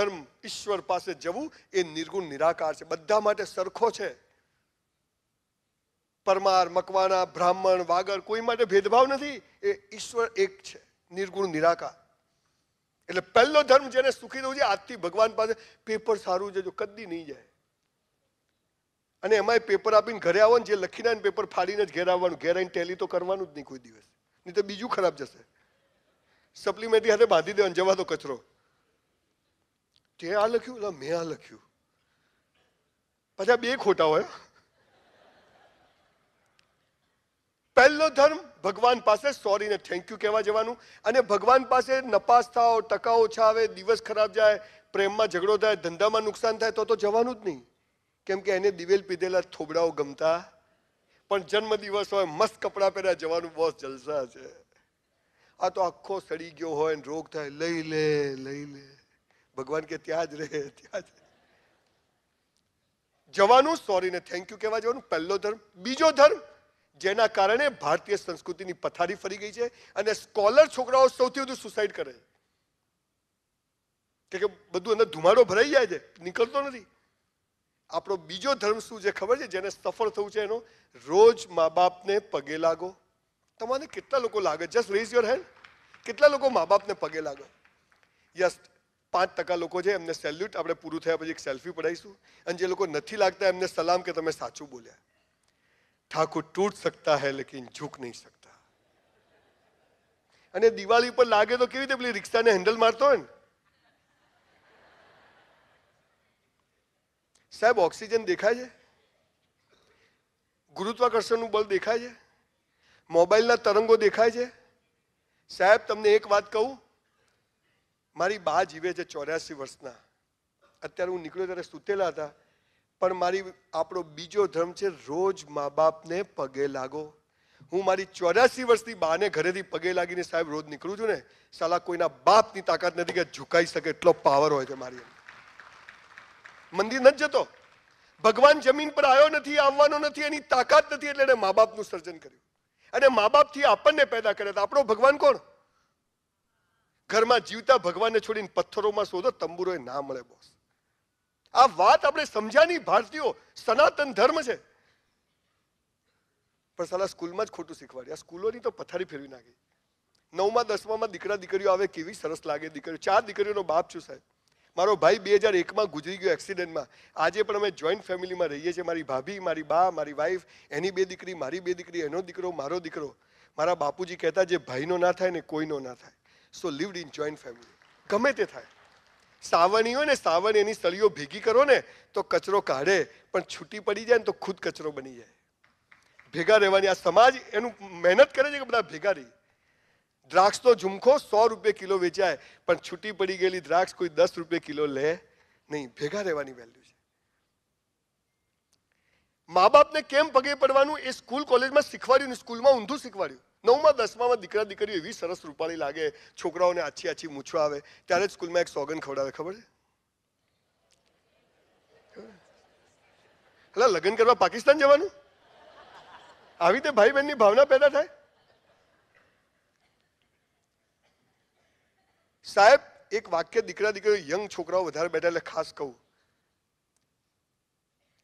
ધર્મ ઈશ્વર પાસે જવું એ નિર્ગુણ નિરાકાર છે બધા માટે સરખો છે પરમાર મકવાના બ્રાહ્મણ વાગર કોઈ માટે ભેદભાવ નથી એ ઈશ્વર એક છે નિર્ગુણ નિરાકાર એટલે પહેલો ધર્મ જેને સુખી થવું છે આજથી ભગવાન પાસે પેપર સારું જજો કદી નહીં જાય અને એમાં પેપર આપીને ઘરે આવો ને જે લખીને પેપર ફાડીને જ ઘેર આવવાનું ઘેર આવીને ટેલી તો કરવાનું જ નહીં કોઈ દિવસ નહીં તો બીજું ખરાબ જશે સપ્લિમેન્ટરી સાથે બાંધી દેવાનું જવા દો કચરો તે આ લખ્યું એટલે મેં આ લખ્યું પાછા બે ખોટા હોય પહેલો ધર્મ ભગવાન પાસે સોરી ને થેન્ક યુ કહેવા જવાનું અને ભગવાન પાસે નપાસ થાવ ટકા ઓછા આવે દિવસ ખરાબ જાય પ્રેમમાં ઝઘડો થાય ધંધામાં નુકસાન થાય તો તો જવાનું જ નહીં કેમ કે એને દિવેલ પીધેલા થોબડાઓ ગમતા પણ જન્મદિવસ હોય મસ્ત કપડાં પહેર્યા જવાનું બોસ જલસા છે આ તો આખો સડી ગયો હોય રોગ થાય લઈ લે લઈ લે ભગવાન કે ત્યાં જ રહે ત્યાં જ જવાનું સોરી ને થેન્ક યુ કહેવા જવાનું પહેલો ધર્મ બીજો ધર્મ જેના કારણે ભારતીય સંસ્કૃતિની પથારી ફરી ગઈ છે અને સ્કોલર છોકરાઓ સૌથી વધુ સુસાઇડ કરે છે કે બધું અંદર ધુમાડો ભરાઈ જાય છે નીકળતો નથી આપણો બીજો ધર્મ શું છે ખબર છે જેને સફળ થવું છે એનો રોજ મા બાપને પગે લાગો તમારે કેટલા લોકો લાગે જસ્ટ રેઝ યોર હેન્ડ કેટલા લોકો મા બાપને પગે લાગો યસ પાંચ ટકા લોકો છે એમને સેલ્યુટ આપણે પૂરું થયા પછી એક સેલ્ફી પડાવીશું અને જે લોકો નથી લાગતા એમને સલામ કે તમે સાચું બોલ્યા ઠાકુર તૂટ શકતા હે લેકિન ઝૂક નહીં શકતા અને દિવાળી પર લાગે તો કેવી રીતે પેલી રિક્ષાને હેન્ડલ મારતો હોય ને સાહેબ ઓક્સિજન દેખાય છે ગુરુત્વાકર્ષણનું બળ દેખાય છે મોબાઈલના તરંગો દેખાય છે સાહેબ તમને એક વાત કહું મારી બા જીવે છે ચોર્યાસી વર્ષના અત્યારે હું નીકળ્યો ત્યારે સૂતેલા હતા પણ મારી આપણો બીજો ધર્મ છે રોજ મા બાપને પગે લાગો હું મારી ચોર્યાસી વર્ષની બાને ઘરેથી પગે લાગીને સાહેબ રોજ નીકળું છું ને સાલા કોઈના બાપની તાકાત નથી કે ઝુકાઈ શકે એટલો પાવર હોય છે મારી મંદિર નથી જતો ભગવાન જમીન પર આવ્યો નથી આવવાનો નથી એની તાકાત નથી એટલે એને મા બાપનું સર્જન કર્યું અને મા બાપથી આપણને પેદા કર્યા હતા આપણો ભગવાન કોણ ઘરમાં જીવતા ભગવાનને છોડીને પથ્થરોમાં શોધો તંબુરો ના મળે બોસ આ વાત આપણે સમજ્યાની ભારતીયો સનાતન ધર્મ છે પણ સાલા સ્કૂલમાં જ ખોટું શીખવાડ્યું આ સ્કૂલોની તો પથારી ફેરવી નાખી નવમાં દસમામાં દીકરા દીકરીઓ આવે કેવી સરસ લાગે દીકરીઓ ચાર દીકરીઓનો બાપ છું સાહેબ મારો ભાઈ બે હજાર એકમાં ગુજરી ગયો એક્સિડન્ટમાં આજે પણ અમે જોઈન્ટ ફેમિલીમાં રહીએ છીએ મારી ભાભી મારી બા મારી વાઈફ એની બે દીકરી મારી બે દીકરી એનો દીકરો મારો દીકરો મારા બાપુજી કહેતા જે ભાઈનો ના થાય ને કોઈનો ના થાય so lived in joint family ગમે તે થાય સાવણી હોય ને સાવણ એની સળીઓ ભેગી કરો ને તો કચરો કાઢે પણ છૂટી પડી જાય ને તો ખુદ કચરો બની જાય ભેગા રહેવાની આ સમાજ એનું મહેનત કરે છે કે બધા ભેગા રહી દ્રાક્ષ તો ઝુમખો સો રૂપિયા કિલો વેચાય પણ છૂટી પડી ગયેલી દ્રાક્ષ કોઈ દસ રૂપિયા કિલો લે નહીં ભેગા રહેવાની વેલ્યુ મા બાપને કેમ પગે પડવાનું એ સ્કૂલ કોલેજમાં શીખવાડ્યું સ્કૂલમાં ઊંધું શીખવાડ્યું નવમાં દસમામાં દીકરા દીકરી એવી સરસ રૂપાળી લાગે છોકરાઓને આછી આછી મૂછવા આવે ત્યારે જ સ્કૂલમાં એક સોગન ખવડાવે ખબર છે એટલે લગ્ન કરવા પાકિસ્તાન જવાનું આવી રીતે ભાઈ બહેનની ભાવના પેદા થાય સાહેબ એક વાક્ય દીકરા દીકરીઓ યંગ છોકરાઓ વધારે બેઠા એટલે ખાસ કહું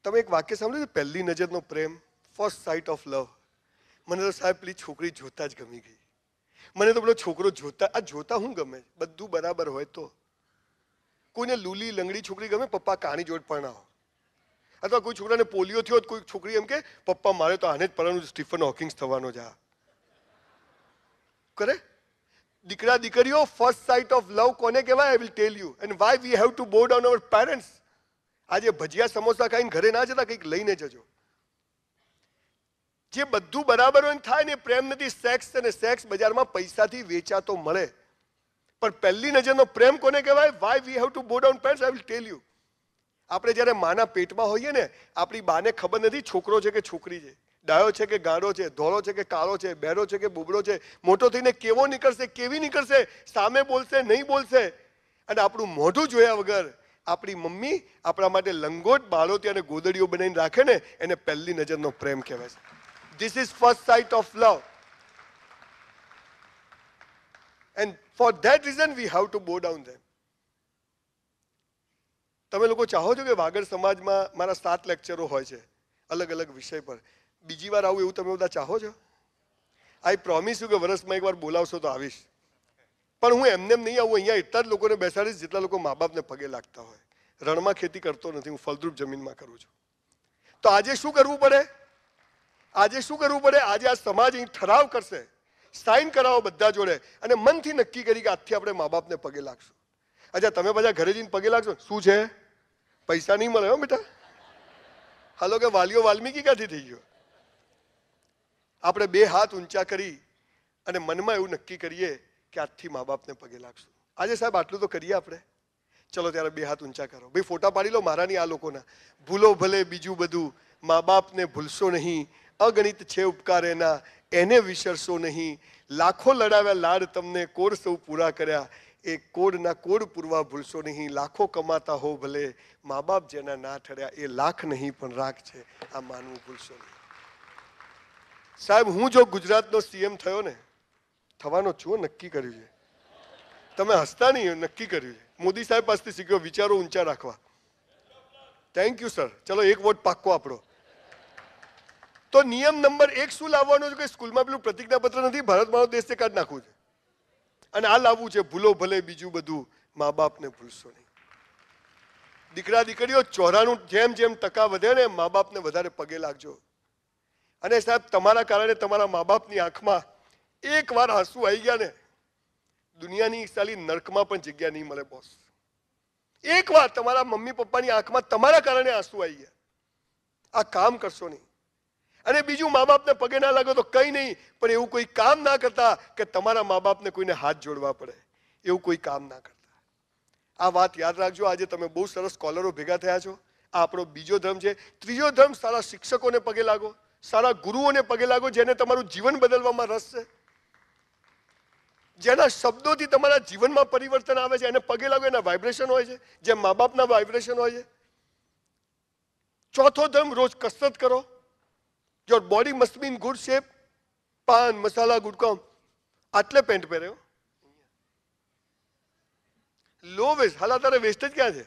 તમે એક વાક્ય સાંભળ્યું છે પહેલી નજરનો પ્રેમ ફર્સ્ટ સાઇટ ઓફ લવ મને તો સાહેબ પેલી છોકરી જોતા જ ગમી ગઈ મને તો પેલો છોકરો જોતા આ જોતા શું ગમે બધું બરાબર હોય તો કોઈને લૂલી લંગડી છોકરી ગમે પપ્પા કાણી જોડ પણ પરણાવો અથવા કોઈ છોકરાને પોલિયો થયો કોઈ છોકરી એમ કે પપ્પા મારે તો આને જ પરણવું સ્ટીફન હોકિંગ્સ થવાનો જ આ કરે દીકરા દીકરીઓ ફર્સ્ટ સાઇટ ઓફ લવ કોને કહેવાય I will tell you and why we have to board on our parents આજે ભજીયા સમોસા ખાઈને ઘરે ના જતા કંઈક લઈને જજો જે બધું બરાબર હોય થાય ને પ્રેમ નથી સેક્સ અને સેક્સ બજારમાં પૈસાથી વેચાતો મળે પણ પહેલી નજરનો પ્રેમ કોને કહેવાય why we have to go down pant I will tell you આપણે જ્યારે માના પેટમાં હોઈએ ને આપણી બાને ખબર નથી છોકરો છે કે છોકરી છે ડાયો છે કે ગાઢો છે ધોળો છે કે કાળો છે બહેરો છે કે બોબડો છે મોટો થઈને કેવો નીકળશે કેવી નીકળશે સામે બોલશે નહીં બોલશે અને આપણું મોઢું જોયા વગર આપણી મમ્મી આપણા માટે લંગોટ બાળોતી અને ગોદડીઓ બનાવીને રાખે ને એને પહેલી નજરનો પ્રેમ કહેવાય છે this is first sight of love and for that reason we have to bow down them તમે લોકો ચાહો છો કે વાગડ સમાજમાં મારા સાત લેક્ચરો હોય છે અલગ અલગ વિષય પર બીજી વાર આવું એવું તમે બધા ચાહો છો આઈ પ્રોમિસ યુ કે વર્ષમાં એકવાર બોલાવશો તો આવીશ પણ હું એમને એમ નહીં આવું અહીંયા એટલા જ લોકોને બેસાડીશ જેટલા લોકો મા બાપને પગે લાગતા હોય રણમાં ખેતી કરતો નથી હું ફળદ્રુપ જમીનમાં કરું છું તો આજે શું કરવું પડે આજે શું કરવું પડે આજે આ સમાજ અહીં ઠરાવ કરશે સાઇન કરાવો બધા જોડે અને મનથી નક્કી કરી કે આજથી આપણે મા બાપને પગે લાગશું અચ્છા તમે બધા ઘરે જઈને પગે લાગશો શું છે પૈસા નહીં મળે હો બેટા હાલો કે વાલીઓ વાલ્મીકી ક્યાંથી થઈ ગયો આપણે બે હાથ ઊંચા કરી અને મનમાં એવું નક્કી કરીએ કે આજથી મા બાપને પગે લાગશું આજે સાહેબ આટલું તો કરીએ આપણે ચલો ત્યારે બે હાથ ઊંચા કરો ભાઈ ફોટા પાડી લો મારાની આ લોકોના ભૂલો ભલે બીજું બધું મા બાપને ભૂલશો નહીં અગણિત છે ઉપકાર એના એને વિસરશો નહીં લાખો લડાવ્યા લાડ તમને કોર સૌ પૂરા કર્યા એ કોડના કોડ પૂરવા ભૂલશો નહીં લાખો કમાતા હો ભલે મા બાપ જેના ના ઠર્યા એ લાખ નહીં પણ રાખ છે આ માનવું ભૂલશો નહીં સાહેબ હું જો ગુજરાતનો સીએમ થયો ને થવાનો છું નક્કી કર્યું છે તમે હસતા નહીં નક્કી કર્યું છે મોદી સાહેબ પાસેથી શીખ્યો વિચારો ઊંચા રાખવા થેન્ક યુ સર ચલો એક વોટ પાક્કો આપણો તો નિયમ નંબર એક શું લાવવાનો છે કે સ્કૂલમાં પેલું પ્રતિજ્ઞાપત્ર નથી ભારત મારો દેશ તે કાઢ નાખવું છે અને આ લાવવું છે ભૂલો ભલે બીજું બધું મા બાપને ભૂલશો નહીં દીકરા દીકરીઓ ચોરાનું જેમ જેમ ટકા વધે ને મા બાપને વધારે પગે લાગજો અને સાહેબ તમારા કારણે તમારા મા બાપની આંખમાં એક વાર આંસુ આવી ગયા ને દુનિયાની સાલી નર્કમાં પણ જગ્યા નહીં મળે બોસ એક વાર તમારા મમ્મી પપ્પાની આંખમાં તમારા કારણે આંસુ આવી ગયા આ કામ કરશો નહીં અને બીજું મા બાપને પગે ના લાગો તો કંઈ નહીં પણ એવું કોઈ કામ ના કરતા કે તમારા મા બાપને કોઈને હાથ જોડવા પડે એવું કોઈ કામ ના કરતા આ વાત યાદ રાખજો આજે તમે બહુ સરસ કોલરો ભેગા થયા છો આ આપણો બીજો ધર્મ છે ત્રીજો ધર્મ સારા શિક્ષકોને પગે લાગો સારા ગુરુઓને પગે લાગો જેને તમારું જીવન બદલવામાં રસ છે જેના શબ્દોથી તમારા જીવનમાં પરિવર્તન આવે છે એને પગે લાગો એના વાઇબ્રેશન હોય છે જે મા બાપના વાઇબ્રેશન હોય છે ચોથો ધર્મ રોજ કસરત કરો your body must be in good shape paan masala ગુડકામ આટલે પેન્ટ પહેર્યો લો વેસ્ટ હાલ તારે વેસ્ટ જ ક્યાં છે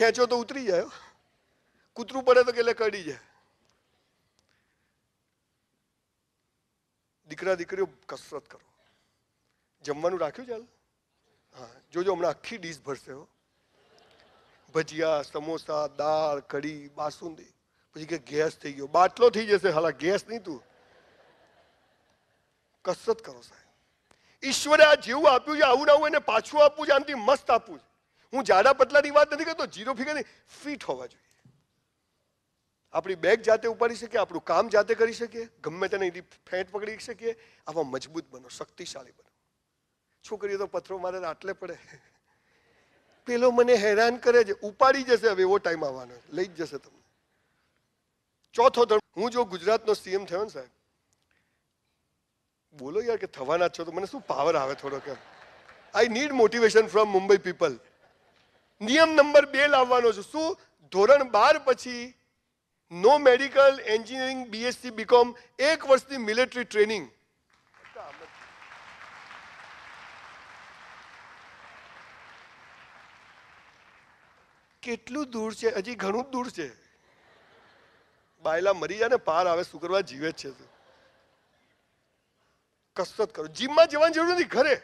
ખેંચો તો ઉતરી જાય કૂતરું પડે તો કેટલે કડી જાય દીકરા દીકરીઓ કસરત કરો જમવાનું રાખ્યું ચાલ હા જોજો હમણાં આખી ડીશ ભરશે હો ભજીયા સમોસા દાળ કઢી બાસુંદી પછી કે ગેસ થઈ ગયો બાટલો થઈ જશે હાલા ગેસ નહીં તું કસરત કરો સાહેબ ઈશ્વરે આ જેવું આપ્યું છે આવું ના હું એને પાછું આપવું છે આમથી મસ્ત આપવું છે હું જાડા પતલાની વાત નથી કરતો જીરો ફિગર ફિગરની ફિટ હોવા જોઈએ આપણી બેગ જાતે ઉપાડી શકીએ આપણું કામ જાતે કરી શકીએ ગમે તેને ફેંટ પકડી શકીએ આવા મજબૂત બનો શક્તિશાળી બનો છોકરીઓ તો પથરો મારે આટલે પડે પેલો મને હેરાન કરે છે ઉપાડી જશે હવે એવો ટાઈમ આવવાનો લઈ જ જશે તમને ચોથો ધર્મ હું જો ગુજરાતનો સીએમ થયો ને સાહેબ બોલો યાર કે થવાના છો તો મને શું પાવર આવે થોડો કે I need motivation from Mumbai people નિયમ નંબર બે લાવવાનો છું શું ધોરણ બાર પછી નો મેડિકલ એન્જિનિયરિંગ બીએસસી બીકોમ એક વર્ષની મિલિટરી ટ્રેનિંગ કેટલું દૂર છે હજી ઘણું દૂર છે બાયલા મરી જાય ને પાર આવે શુક્રવાર જીવે જ છે કસરત કરો જીમમાં જવાની જરૂર નથી ઘરે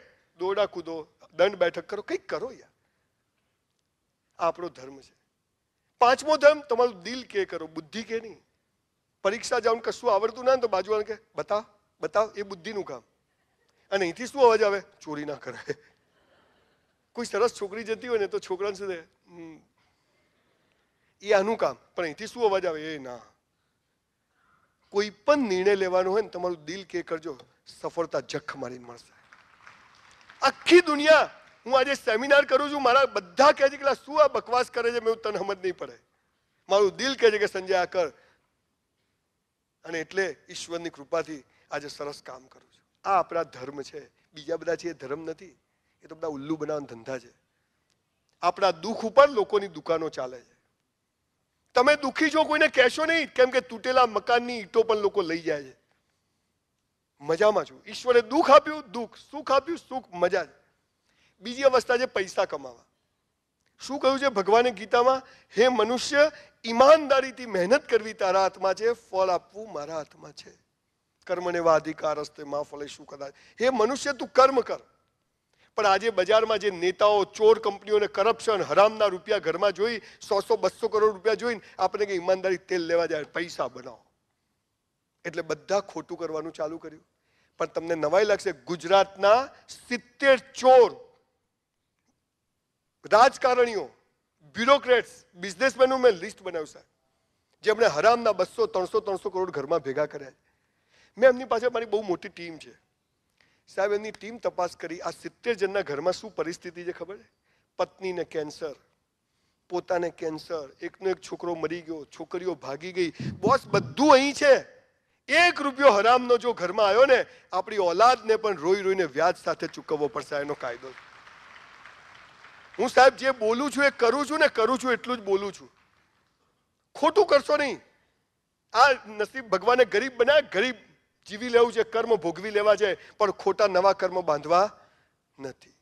દોડા કૂદો દંડ બેઠક કરો કંઈક કરો યાર આપણો ધર્મ છે પાંચમો ધર્મ તમારું દિલ કે કરો બુદ્ધિ કે નહીં પરીક્ષા જાઉં કશું આવડતું ના તો બાજુવાળા કે બતાવ બતાવ એ બુદ્ધિનું કામ અને અહીંથી શું અવાજ આવે ચોરી ના કરે કોઈ સરસ છોકરી જતી હોય ને તો છોકરાને શું એ આનું કામ પણ અહીંથી શું અવાજ આવે એ ના કોઈ પણ નિર્ણય લેવાનો હોય ને તમારું દિલ કે કરજો સફળતા જખ મારીને મળશે આખી દુનિયા હું આજે સેમિનાર કરું છું મારા બધા કહે છે કે શું આ બકવાસ કરે છે મેં તને સમજ નહીં પડે મારું દિલ કહે છે કે સંજય આ કર અને એટલે ઈશ્વરની કૃપાથી આજે સરસ કામ કરું છું આ આપણા ધર્મ છે બીજા બધા છે એ ધર્મ નથી એ તો બધા ઉલ્લુ બનાવવાના ધંધા છે આપણા દુઃખ ઉપર લોકોની દુકાનો ચાલે છે તમે દુઃખી છો કોઈને કહેશો નહીં કેમ કે તૂટેલા મકાનની ઈંટો પણ લોકો લઈ જાય છે મજામાં છું ઈશ્વરે દુઃખ આપ્યું દુઃખ સુખ આપ્યું સુખ મજા છે બીજી અવસ્થા છે પૈસા કમાવા શું કહ્યું છે ભગવાને ગીતામાં હે મનુષ્ય ઈમાનદારીથી મહેનત કરવી તારા હાથમાં છે ફળ આપવું મારા હાથમાં છે કર્મને વાધિકાર રસ્તે મા ફળે શું કદાચ હે મનુષ્ય તું કર્મ કર પણ આજે બજારમાં જે નેતાઓ ચોર કંપનીઓને કરપ્શન હરામના રૂપિયા ઘરમાં જોઈ સો સો બસો કરોડ રૂપિયા જોઈને આપણે કંઈ ઈમાનદારી તેલ લેવા જાય પૈસા બનાવો એટલે બધા ખોટું કરવાનું ચાલુ કર્યું પણ તમને નવાઈ લાગશે ગુજરાતના સિત્તેર ચોર રાજકારણીઓ બ્યુરોક્રેટ્સ બિઝનેસમેનનું મેં લિસ્ટ બનાવ્યું સાહેબ જેમણે હરામના બસો ત્રણસો ત્રણસો કરોડ ઘરમાં ભેગા કર્યા મેં એમની પાસે મારી બહુ મોટી ટીમ છે સાહેબ એની ટીમ તપાસ કરી આ સિત્તેર જણના ઘરમાં શું પરિસ્થિતિ છે ખબર છે પત્નીને કેન્સર પોતાને કેન્સર એકનો એક છોકરો મરી ગયો છોકરીઓ ભાગી ગઈ બોસ બધું અહીં છે એક રૂપિયો હરામનો જો ઘરમાં આવ્યો ને આપણી ઓલાદને પણ રોઈ રોઈને વ્યાજ સાથે ચૂકવવો પડશે એનો કાયદો હું સાહેબ જે બોલું છું એ કરું છું ને કરું છું એટલું જ બોલું છું ખોટું કરશો નહીં આ નસીબ ભગવાને ગરીબ બનાવ્યા ગરીબ જીવી લેવું છે કર્મ ભોગવી લેવા છે પણ ખોટા નવા કર્મ બાંધવા નથી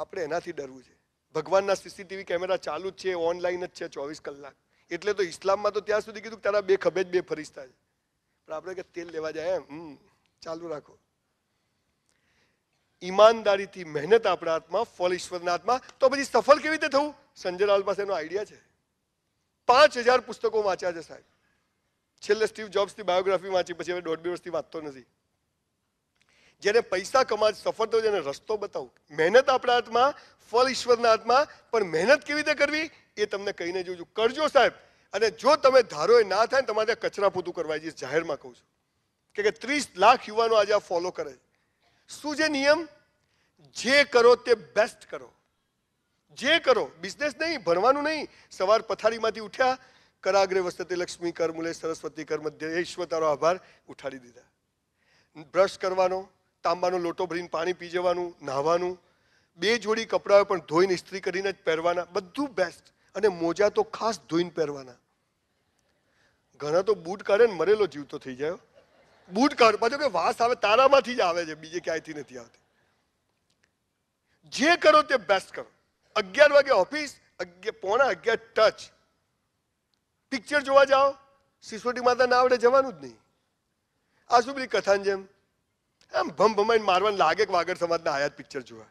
આપણે એનાથી ડરવું છે ભગવાનના સીસીટીવી કેમેરા ચાલુ જ છે ઓનલાઈન જ છે ચોવીસ કલાક એટલે તો ઇસ્લામમાં તો ત્યાં સુધી કીધું તારા બે ખભે જ બે ફરિસ્તા છે પણ આપણે કે તેલ લેવા જાય એમ હમ ચાલુ રાખો ઈમાનદારીથી મહેનત આપણા હાથમાં ફળ ઈશ્વરના હાથમાં તો પછી સફળ કેવી રીતે થવું સંજયલાલ પાસે એનો આઈડિયા છે પાંચ હજાર પુસ્તકો વાંચ્યા છે સાહેબ છેલ્લે સ્ટીવ જોબ્સની બાયોગ્રાફી વાંચી પછી હવે દોઢ બે વાંચતો નથી જેને પૈસા કમા સફળ થયો જેને રસ્તો બતાવું મહેનત આપણા હાથમાં ફળ ઈશ્વરના હાથમાં પણ મહેનત કેવી રીતે કરવી એ તમને કહીને જોજો કરજો સાહેબ અને જો તમે ધારો એ ના થાય ને તમારે કચરા પૂતું કરવા જઈએ જાહેરમાં કહું છું કે ત્રીસ લાખ યુવાનો આજે આ ફોલો કરે છે શું જે નિયમ જે કરો તે બેસ્ટ કરો જે કરો બિઝનેસ નહીં ભણવાનું નહીં સવાર પથારીમાંથી ઉઠ્યા કરાગ્રે વસતે લક્ષ્મી કર મુલે સરસ્વતી કર મધ્ય ઈશ્વર તારો આભાર ઉઠાડી દીધા બ્રશ કરવાનો તાંબાનો લોટો ભરીને પાણી પી જવાનું નાહવાનું બે જોડી કપડાઓ પણ ધોઈને ઇસ્ત્રી કરીને જ પહેરવાના બધું બેસ્ટ અને મોજા તો ખાસ ધોઈને પહેરવાના ઘણા તો બૂટ કાઢે ને મરેલો તો થઈ જાય બૂટ કાઢ પાછો કે વાસ આવે તારામાંથી જ આવે છે બીજે ક્યાંયથી નથી આવતી જે કરો તે બેસ્ટ કરો અગિયાર વાગે ઓફિસ અગિયાર પોણા અગિયાર ટચ પિક્ચર જોવા જાઓ સિસોટી માતા ના આવડે જવાનું જ નહીં આ શું બધી કથાની જેમ આમ ભમ ભમાઈને મારવાનું લાગે કે વાગર સમાજના આયાત પિક્ચર જોવા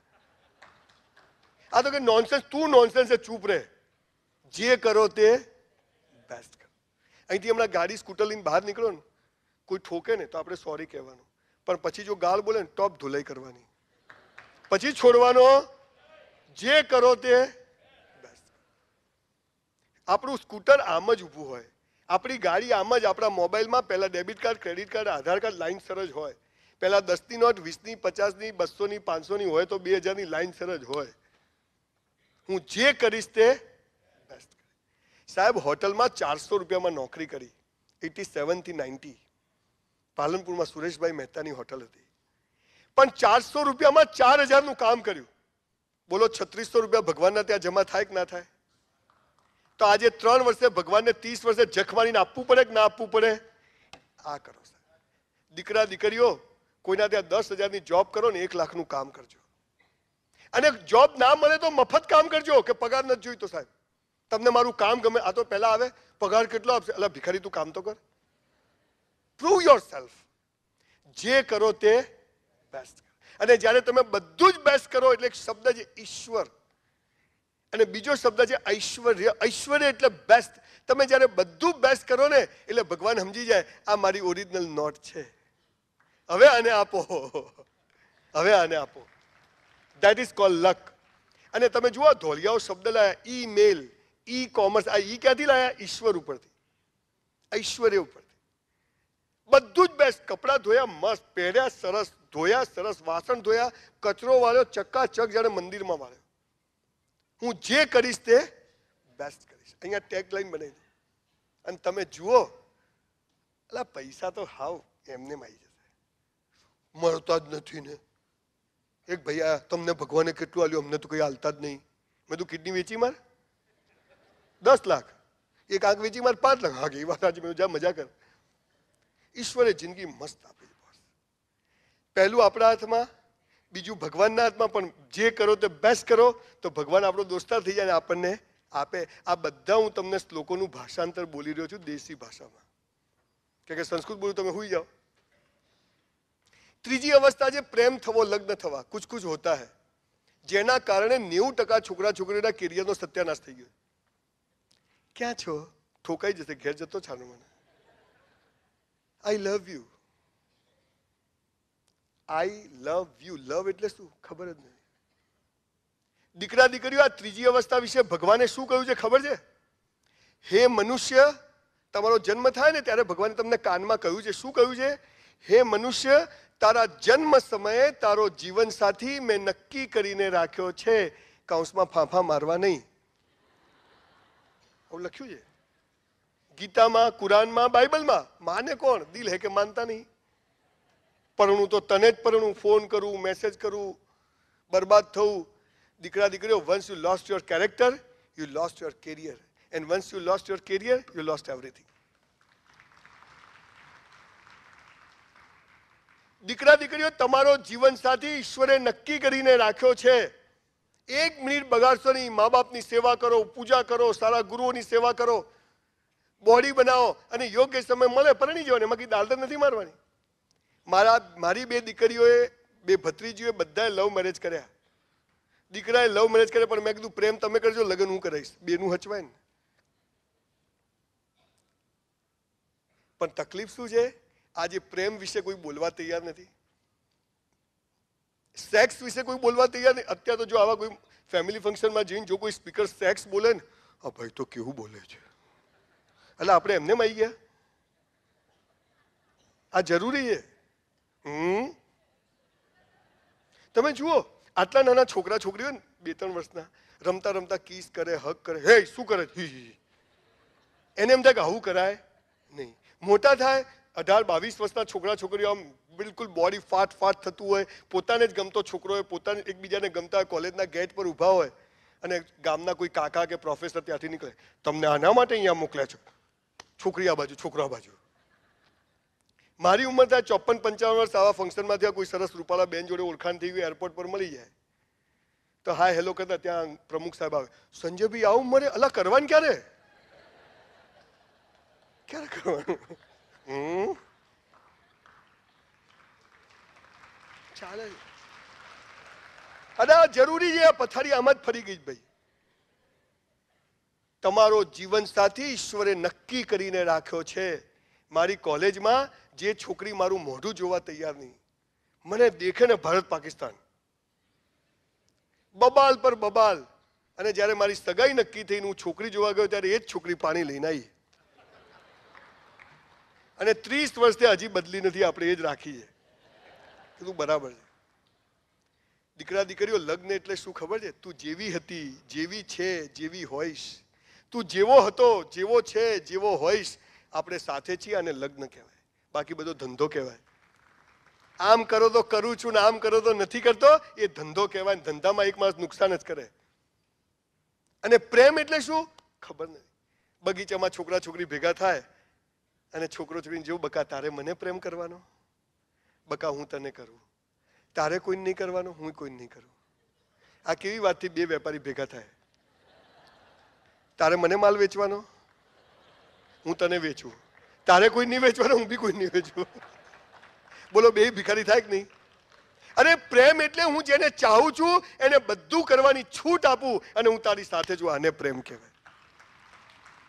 આ તો કે નોનસેન્સ તું નોનસેન્સ છે ચૂપ રહે જે કરો તે બેસ્ટ કરો અહીંથી હમણાં ગાડી સ્કૂટર લઈને બહાર નીકળો ને કોઈ ઠોકે ને તો આપણે સોરી કહેવાનું પણ પછી જો ગાળ બોલે ને ટોપ ધુલાઈ કરવાની પછી છોડવાનો જે કરો તે આપણું સ્કૂટર આમ જ ઊભું હોય આપણી ગાડી આમ જ આપણા મોબાઈલમાં પહેલાં debit card credit card Aadhaar card line sir હોય પહેલાં દસની નોટ વીસની પચાસની બસોની પાંચસોની હોય તો બે હજારની લાઈન સરજ હોય હું જે કરીશ તે બેસ્ટ સાહેબ હોટલમાં ચારસો રૂપિયામાં નોકરી કરી એટી સેવનથી નાઇન્ટી પાલનપુરમાં સુરેશભાઈ મહેતાની હોટલ હતી પણ ચારસો રૂપિયામાં ચાર હજારનું કામ કર્યું બોલો છત્રીસો રૂપિયા ભગવાનના ત્યાં જમા થાય કે ના થાય તો આજે ત્રણ વર્ષે ભગવાનને ત્રીસ વર્ષે જખમાડીને આપવું પડે કે ના આપવું પડે આ કરો દીકરા દીકરીઓ કોઈના ત્યાં દસ હજારની જોબ કરો ને એક લાખનું કામ કરજો અને જોબ ના મળે તો મફત કામ કરજો કે પગાર નથી જોઈતો સાહેબ તમને મારું કામ ગમે આ તો પહેલા આવે પગાર કેટલો આપશે એટલે ભિખારી તું કામ તો કર પ્રૂવ યોર સેલ્ફ જે કરો તે બેસ્ટ અને જ્યારે તમે બધું જ બેસ્ટ કરો એટલે એક શબ્દ છે ઈશ્વર અને બીજો શબ્દ છે ઐશ્વર્ય ઐશ્વર્ય એટલે બેસ્ટ તમે જ્યારે બધું બેસ્ટ કરો ને એટલે ભગવાન સમજી જાય આ મારી ઓરિજિનલ નોટ છે હવે આને આપો હવે આને આપો દેટ ઇઝ કોલ લક અને તમે જુઓ ધોલિયાઓ શબ્દ લાયા ઈ મેલ ઈ કોમર્સ આ ઈ ક્યાંથી લાયા ઈશ્વર ઉપરથી ઐશ્વર્ય ઉપરથી બધું જ બેસ્ટ કપડાં ધોયા મસ્ત પહેર્યા સરસ ધોયા સરસ વાસણ ધોયા કચરો વાળ્યો ચક્કાચક જ્યારે મંદિરમાં વાળ્યો હું જે કરીશ તે બેસ્ટ કરીશ અહીંયા ટેગલાઈન બનાવી દે અને તમે જુઓ એટલે પૈસા તો હાવ એમને આવી જશે મળતા જ નથી ને એક ભૈયા તમને ભગવાને કેટલું આલ્યું અમને તો કંઈ હાલતા જ નહીં મેં તું કિડની વેચી માર દસ લાખ એક આંખ વેચી માર પાંચ લાખ હા એ વાત મેં જા મજા કર ઈશ્વરે જિંદગી મસ્ત આપી પહેલું આપણા હાથમાં બીજું ભગવાનના હાથમાં પણ જે કરો તે બેસ્ટ કરો તો ભગવાન આપણો દોસ્તાર થઈ જાય અને આપણને આપે આ બધા હું તમને શ્લોકોનું ભાષાંતર બોલી રહ્યો છું દેશી ભાષામાં કે કે સંસ્કૃત બોલું તમે હોઈ જાઓ ત્રીજી અવસ્થા છે પ્રેમ થવો લગ્ન થવા કુછ કુછ હોતા હૈ જેના કારણે નેવું ટકા છોકરા છોકરીના કેરિયરનો સત્યાનાશ થઈ ગયો ક્યાં છો ઠોકાઈ જશે ઘેર જતો છાનો મને આઈ love you I love you love એટલે શું ખબર જ નથી દીકરા દીકરીઓ આ ત્રીજી અવસ્થા વિશે ભગવાને શું કહ્યું છે ખબર છે હે મનુષ્ય તમારો જન્મ થાય ને ત્યારે ભગવાને તમને કાનમાં કહ્યું છે શું કહ્યું છે હે મનુષ્ય તારા જન્મ સમયે તારો જીવન સાથી મેં નક્કી કરીને રાખ્યો છે કાઉન્સમાં ફાંફા મારવા નહીં આવું લખ્યું છે ગીતામાં કુરાનમાં બાઇબલમાં માને કોણ દિલ હે કે માનતા નહીં પરણું તો તને જ પરણું ફોન કરું મેસેજ કરું બરબાદ થવું દીકરા દીકરીઓ once you lost your character you lost your career and once you lost your career you lost everything દીકરા દીકરીઓ તમારો જીવનસાથી ઈશ્વરે નક્કી કરીને રાખ્યો છે એક મિનિટ બગાડશો નહીં મા બાપની સેવા કરો પૂજા કરો સારા ગુરુઓની સેવા કરો બોડી બનાવો અને યોગ્ય સમય મળે પરણી જવાની બાકી દાલદર નથી મારવાની મારા મારી બે દીકરીઓએ બે ભત્રીજીઓએ બધાએ લવ મેરેજ કર્યા દીકરાએ લવ મેરેજ કર્યા પણ મેં કીધું પ્રેમ તમે કરજો લગ્ન હું કરાવીશ બેનું હચવાય ને પણ તકલીફ શું છે આજે પ્રેમ વિશે કોઈ બોલવા તૈયાર નથી સેક્સ વિશે કોઈ બોલવા તૈયાર નથી અત્યારે તો જો આવા કોઈ ફેમિલી ફંક્શનમાં જઈને જો કોઈ સ્પીકર સેક્સ બોલે ને આ ભાઈ તો કેવું બોલે છે એટલે આપણે એમને આવી ગયા આ જરૂરી છે હમ તમે જુઓ આટલા નાના છોકરા છોકરીઓ બે ત્રણ વર્ષના રમતા રમતા કિસ કરે હક કરે હે શું કરે એને એમ થાય કે આવું કરાય નહીં મોટા થાય અઢાર બાવીસ વર્ષના છોકરા છોકરીઓ આમ બિલકુલ બોડી ફાટ ફાટ થતું હોય પોતાને જ ગમતો છોકરો હોય પોતાને એકબીજાને ગમતા હોય કોલેજના ગેટ પર ઊભા હોય અને ગામના કોઈ કાકા કે પ્રોફેસર ત્યાંથી નીકળે તમને આના માટે અહીંયા મોકલ્યા છો છોકરી આ બાજુ છોકરો આ બાજુ મારી ઉંમર થાય ચોપન પંચાવન વર્ષ આવા ફંક્શનમાંથી કોઈ સરસ રૂપાલા બેન જોડે ઓળખાણ થઈ ગઈ એરપોર્ટ પર મળી જાય તો હા હેલો કરતા ત્યાં પ્રમુખ સાહેબ આવે સંજયભાઈ આ ઉંમરે અલા કરવાનું ક્યારે ક્યારે કરવાનું હમ ચાલે અરે જરૂરી છે પથારી આમાં જ ફરી ગઈ ભાઈ તમારો જીવન સાથી ઈશ્વરે નક્કી કરીને રાખ્યો છે મારી કોલેજમાં જે છોકરી મારું મોઢું જોવા તૈયાર નહીં મને દેખે ને ભારત પાકિસ્તાન બબાલ પર બબાલ અને જ્યારે મારી સગાઈ નક્કી થઈને હું છોકરી જોવા ગયો ત્યારે એ જ છોકરી પાણી લઈને આવી અને ત્રીસ વર્ષથી હજી બદલી નથી આપણે એ જ રાખી છે કીધું બરાબર છે દીકરા દીકરીઓ લગ્ન એટલે શું ખબર છે તું જેવી હતી જેવી છે જેવી હોઈશ તું જેવો હતો જેવો છે જેવો હોઈશ આપણે સાથે છીએ અને લગ્ન કહેવાય બાકી બધો ધંધો કહેવાય આમ કરો તો કરું છું ને આમ કરો તો નથી કરતો એ ધંધો કહેવાય ધંધામાં એક માણસ નુકસાન જ કરે અને પ્રેમ એટલે શું ખબર નહીં બગીચામાં છોકરા છોકરી ભેગા થાય અને છોકરો છોકરીને જેવું બકા તારે મને પ્રેમ કરવાનો બકા હું તને કરું તારે કોઈ નહીં કરવાનો હું કોઈ નહીં કરું આ કેવી વાતથી બે વેપારી ભેગા થાય તારે મને માલ વેચવાનો હું તને વેચું તારે કોઈ નહીં વેચવાનો હું બી કોઈ નહીં વેચું બોલો બે ભિખારી થાય કે નહીં અરે પ્રેમ એટલે હું જેને ચાહું છું એને બધું કરવાની છૂટ આપું અને હું તારી સાથે છું આને પ્રેમ કહેવાય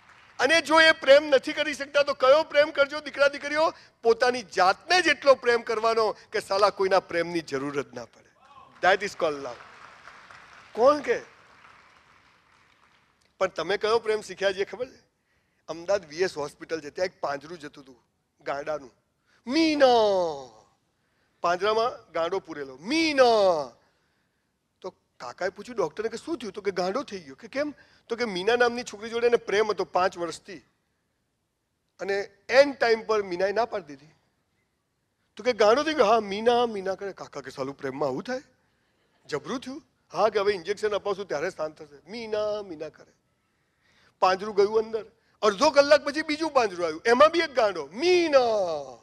અને જો એ પ્રેમ નથી કરી શકતા તો કયો પ્રેમ કરજો દીકરા દીકરીઓ પોતાની જાતને જેટલો પ્રેમ કરવાનો કે સાલા કોઈના પ્રેમની જરૂર જ ના પડે દેટ ઇઝ કોલ લવ કોણ કે પણ તમે કયો પ્રેમ શીખ્યા છે ખબર છે અમદાવાદ વીએસ હોસ્પિટલ છે ત્યાં એક પાંજરું જતું હતું ગાંડાનું મીના પાંજરામાં ગાંડો પૂરેલો મીના તો કાકાએ પૂછ્યું ડૉક્ટરને કે શું થયું તો કે ગાંડો થઈ ગયો કે કેમ તો કે મીના નામની છોકરી જોડે એને પ્રેમ હતો પાંચ વર્ષથી અને એન ટાઈમ પર મીનાએ ના પાડી દીધી તો કે ગાંડો થઈ ગયો હા મીના મીના કરે કાકા કે સાલું પ્રેમમાં આવું થાય જબરું થયું હા કે હવે ઇન્જેક્શન અપાવશું ત્યારે શાંત થશે મીના મીના કરે પાંજરું ગયું અંદર અડધો કલાક પછી બીજું પાંજરું આવ્યું એમાં બી એક ગાંડો મીના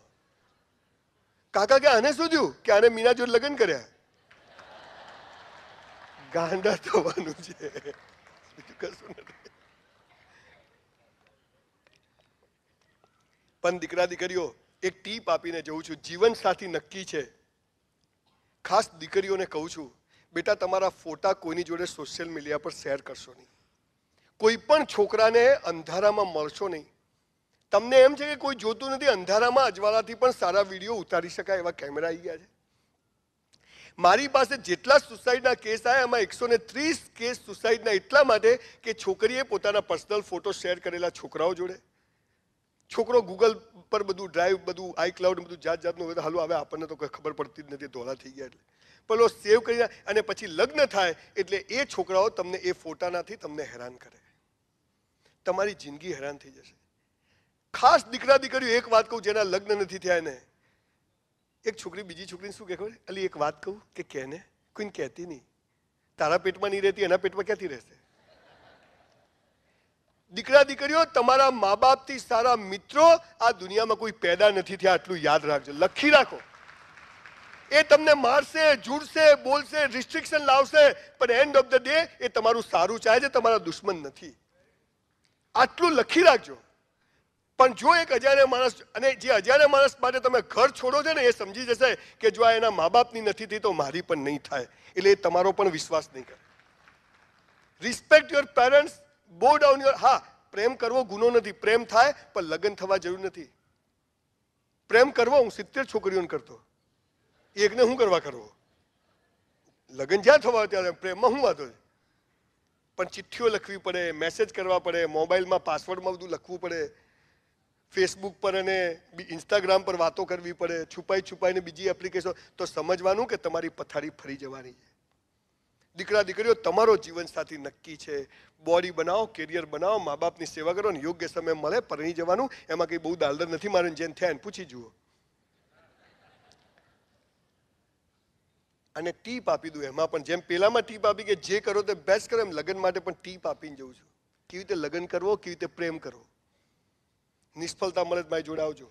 કાકા કે આને શું થયું કે આને મીના જોડે લગ્ન કર્યા ગાંડા થવાનું છે બીજું કશું નથી પણ દીકરા દીકરીઓ એક ટીપ આપીને જઉં છું જીવન સાથી નક્કી છે ખાસ દીકરીઓને કહું છું બેટા તમારા ફોટા કોઈની જોડે સોશિયલ મીડિયા પર શેર કરશો નહીં કોઈ પણ છોકરાને અંધારામાં મળશો નહીં તમને એમ છે કે કોઈ જોતું નથી અંધારામાં અજવાળાથી પણ સારા વિડીયો ઉતારી શકાય એવા કેમેરા આવી ગયા છે મારી પાસે જેટલા સુસાઇડના કેસ આવ્યા એમાં એકસો ને ત્રીસ કેસ સુસાઇડના એટલા માટે કે છોકરીએ પોતાના પર્સનલ ફોટો શેર કરેલા છોકરાઓ જોડે છોકરો ગૂગલ પર બધું ડ્રાઈવ બધું આઈ ક્લાઉડ બધું જાત જાતનું હવે હાલો આવે આપણને તો ખબર પડતી જ નથી ધોળા થઈ ગયા એટલે પેલો સેવ કરી અને પછી લગ્ન થાય એટલે એ છોકરાઓ તમને એ ફોટાનાથી તમને હેરાન કરે તમારી જિંદગી હેરાન થઈ જશે ખાસ દીકરા દીકરીઓ એક વાત કહું જેના લગ્ન નથી થયા એને એક છોકરી બીજી છોકરીને શું કહે ખબર અલી એક વાત કહું કે કહે ને કોઈને કહેતી નહીં તારા પેટમાં નહીં રહેતી એના પેટમાં ક્યાંથી રહેશે દીકરા દીકરીઓ તમારા મા બાપથી સારા મિત્રો આ દુનિયામાં કોઈ પેદા નથી થયા આટલું યાદ રાખજો લખી રાખો એ તમને મારશે જુડશે બોલશે રિસ્ટ્રિક્શન લાવશે પણ એન્ડ ઓફ ધ ડે એ તમારું સારું ચાહે છે તમારા દુશ્મન નથી આટલું લખી રાખજો પણ જો એક અજાણ્યા માણસ અને જે અજાણ્યા માણસ માટે તમે ઘર છોડો છો ને એ સમજી જશે કે જો આ એના મા બાપની નથી થઈ તો મારી પણ નહીં થાય એટલે એ તમારો પણ વિશ્વાસ નહીં કરે respect your parents bow down your હા પ્રેમ કરવો ગુનો નથી પ્રેમ થાય પણ લગ્ન થવા જરૂર નથી પ્રેમ કરવો હું સિત્તેર છોકરીઓને કરતો એકને શું કરવા કરવો લગ્ન જ્યાં થવા ત્યારે પ્રેમમાં શું વાંધો છે પણ ચિઠ્ઠીઓ લખવી પડે મેસેજ કરવા પડે મોબાઈલમાં પાસવર્ડમાં બધું લખવું પડે ફેસબુક પર અને ઇન્સ્ટાગ્રામ પર વાતો કરવી પડે છુપાઈ છુપાઈને બીજી એપ્લિકેશન તો સમજવાનું કે તમારી પથારી ફરી જવાની છે દીકરા દીકરીઓ તમારો જીવનસાથી નક્કી છે બોડી બનાવો કેરિયર બનાવો મા બાપની સેવા કરો ને યોગ્ય સમય મળે પરણી જવાનું એમાં કંઈ બહુ દાલદર નથી મારે જેમ થયા પૂછી જુઓ અને ટીપ આપી દઉં એમાં પણ જેમ પેલામાં ટીપ આપી કે જે કરો તે બેસ્ટ કરો એમ લગ્ન માટે પણ ટીપ આપીને જઉં છું કેવી રીતે લગ્ન કરવો કેવી રીતે પ્રેમ કરવો નિષ્ફળતા મળે મારી જોડે આવજો